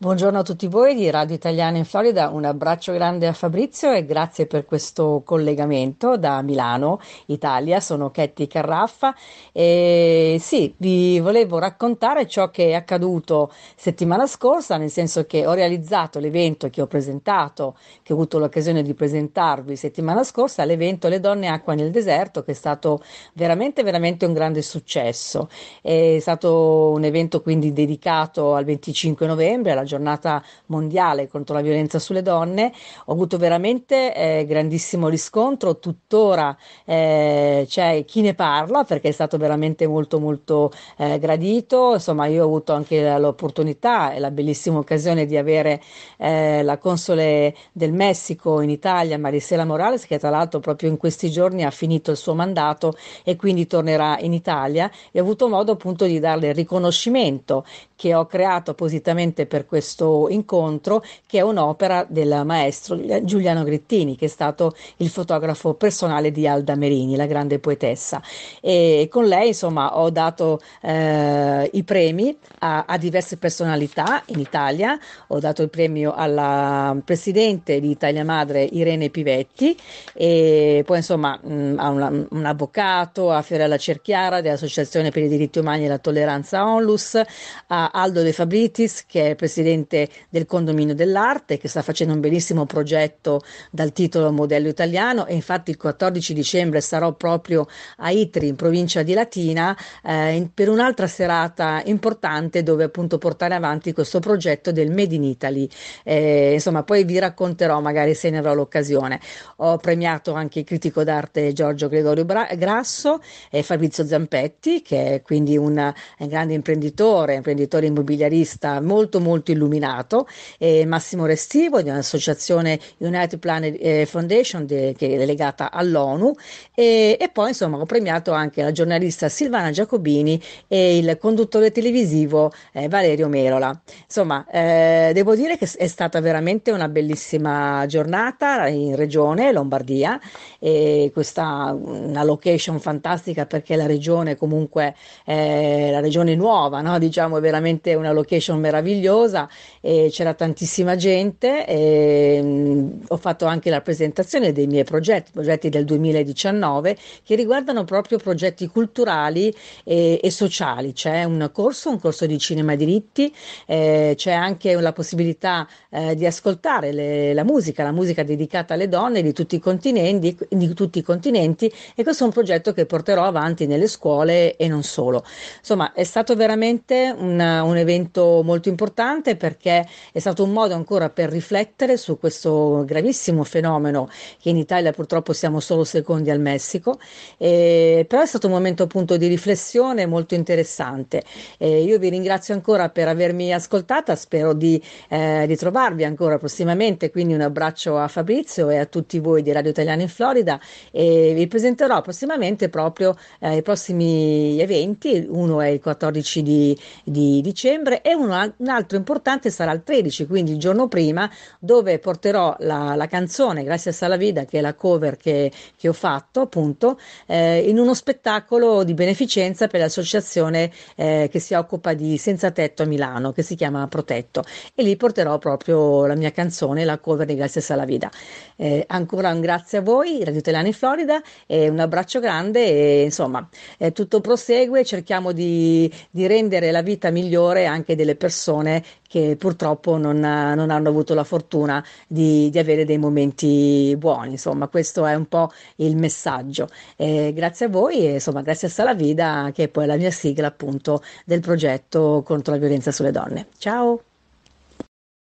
Buongiorno a tutti voi di Radio Italiana in Florida, un abbraccio grande a Fabrizio e grazie per questo collegamento da Milano, Italia. Sono Ketty Carraffa e sì, vi volevo raccontare ciò che è accaduto settimana scorsa, nel senso che ho realizzato l'evento che ho presentato, che ho avuto l'occasione di presentarvi settimana scorsa, l'evento Le donne acqua nel deserto, che è stato veramente, veramente un grande successo. È stato un evento quindi dedicato al 25 novembre, alla giornata mondiale contro la violenza sulle donne, ho avuto veramente eh, grandissimo riscontro, tuttora eh, c'è chi ne parla perché è stato veramente molto molto eh, gradito, insomma io ho avuto anche l'opportunità e la bellissima occasione di avere eh, la console del Messico in Italia, Marisela Morales, che tra l'altro proprio in questi giorni ha finito il suo mandato e quindi tornerà in Italia e ho avuto modo appunto di darle il riconoscimento che ho creato appositamente per questo questo incontro che è un'opera del maestro Giuliano Grittini che è stato il fotografo personale di Alda Merini, la grande poetessa e con lei insomma ho dato eh, i premi a, a, diverse personalità in Italia, ho dato il premio alla presidente di Italia Madre Irene Pivetti e poi insomma mh, a una, un avvocato, a Fiorella Cerchiara dell'Associazione per i diritti umani e la tolleranza ONLUS, a Aldo De Fabritis che è presidente presidente del Condominio dell'Arte, che sta facendo un bellissimo progetto dal titolo Modello Italiano e infatti il 14 dicembre sarò proprio a Itri, in provincia di Latina, eh, per un'altra serata importante dove appunto portare avanti questo progetto del Made in Italy. Eh, insomma, poi vi racconterò magari se ne avrò l'occasione. Ho premiato anche il critico d'arte Giorgio Gregorio Bra- Grasso e Fabrizio Zampetti, che è quindi un, un eh, grande imprenditore, imprenditore immobiliarista molto molto illustrato illuminato, eh, Massimo Restivo di un'associazione United Planet eh, Foundation de, che è legata all'ONU e, e, poi insomma ho premiato anche la giornalista Silvana Giacobini e il conduttore televisivo eh, Valerio Merola. Insomma, eh, devo dire che è stata veramente una bellissima giornata in regione Lombardia e questa una location fantastica perché la regione comunque eh, la regione nuova, no? diciamo è veramente una location meravigliosa e c'era tantissima gente. E, ehm, ho fatto anche la presentazione dei miei progetti, progetti del 2019 che riguardano proprio progetti culturali e, e sociali. C'è un corso, un corso di cinema e diritti, eh, c'è anche la possibilità eh, di ascoltare le, la musica, la musica dedicata alle donne di tutti, di, di tutti i continenti e questo è un progetto che porterò avanti nelle scuole e non solo. Insomma, è stato veramente una, un evento molto importante importante perché è stato un modo ancora per riflettere su questo gravissimo fenomeno che in Italia purtroppo siamo solo secondi al Messico, eh, però è stato un momento appunto di riflessione molto interessante. Eh, io vi ringrazio ancora per avermi ascoltata, spero di eh, ritrovarvi ancora prossimamente, quindi un abbraccio a Fabrizio e a tutti voi di Radio Italiana in Florida e vi presenterò prossimamente proprio eh, i prossimi eventi, uno è il 14 di, di dicembre e uno, un altro importante importante sarà il 13, quindi il giorno prima, dove porterò la, la canzone Grazie a la Vida, che è la cover che, che ho fatto, appunto, eh, in uno spettacolo di beneficenza per l'associazione eh, che si occupa di Senza Tetto a Milano, che si chiama Protetto. E lì porterò proprio la mia canzone, la cover di Grazie a la Vida. Eh, ancora un grazie a voi, Radio Telani Florida, e un abbraccio grande e insomma, eh, tutto prosegue, cerchiamo di, di rendere la vita migliore anche delle persone che purtroppo non, non hanno avuto la fortuna di, di, avere dei momenti buoni. Insomma, questo è un po' il messaggio. Eh, grazie a voi e insomma, grazie a Salavida, Vida, che è poi la mia sigla appunto del progetto contro la violenza sulle donne. Ciao!